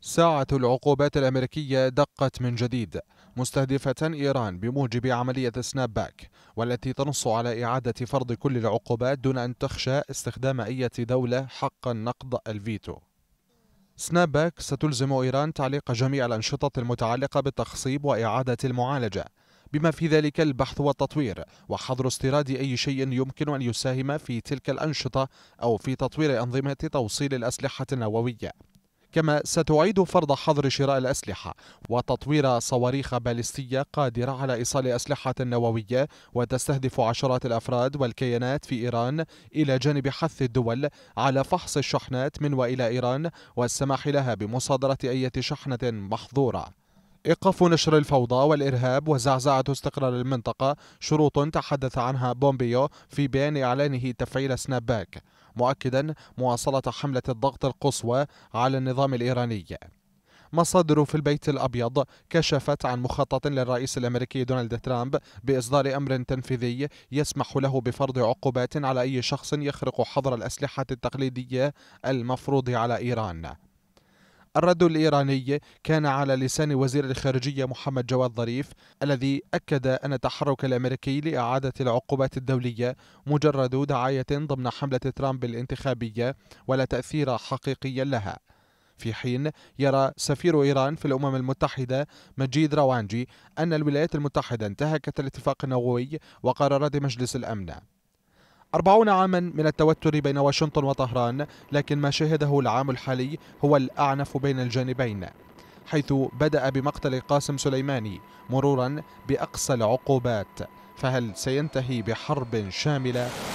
ساعة العقوبات الأمريكية دقت من جديد مستهدفة إيران بموجب عملية سناب باك والتي تنص على إعادة فرض كل العقوبات دون أن تخشى استخدام أي دولة حق النقض الفيتو سناب باك ستلزم إيران تعليق جميع الأنشطة المتعلقة بالتخصيب وإعادة المعالجة بما في ذلك البحث والتطوير وحظر استيراد أي شيء يمكن أن يساهم في تلك الأنشطة أو في تطوير أنظمة توصيل الأسلحة النووية كما ستعيد فرض حظر شراء الأسلحة وتطوير صواريخ باليستية قادرة على إيصال أسلحة نووية وتستهدف عشرات الأفراد والكيانات في إيران إلى جانب حث الدول على فحص الشحنات من وإلى إيران والسماح لها بمصادرة أي شحنة محظورة إيقاف نشر الفوضى والإرهاب وزعزعة استقرار المنطقة شروط تحدث عنها بومبيو في بيان إعلانه تفعيل سناب باك مؤكدا مواصلة حملة الضغط القصوى على النظام الإيراني مصادر في البيت الأبيض كشفت عن مخطط للرئيس الأمريكي دونالد ترامب بإصدار أمر تنفيذي يسمح له بفرض عقوبات على أي شخص يخرق حظر الأسلحة التقليدية المفروض على إيران الرد الإيراني كان على لسان وزير الخارجية محمد جواد ظريف الذي أكد أن التحرك الأمريكي لإعادة العقوبات الدولية مجرد دعاية ضمن حملة ترامب الانتخابية ولا تأثير حقيقي لها في حين يرى سفير إيران في الأمم المتحدة مجيد روانجي أن الولايات المتحدة انتهكت الاتفاق النووي وقرارات مجلس الأمن أربعون عاما من التوتر بين واشنطن وطهران لكن ما شهده العام الحالي هو الأعنف بين الجانبين حيث بدأ بمقتل قاسم سليماني مرورا بأقصى العقوبات فهل سينتهي بحرب شاملة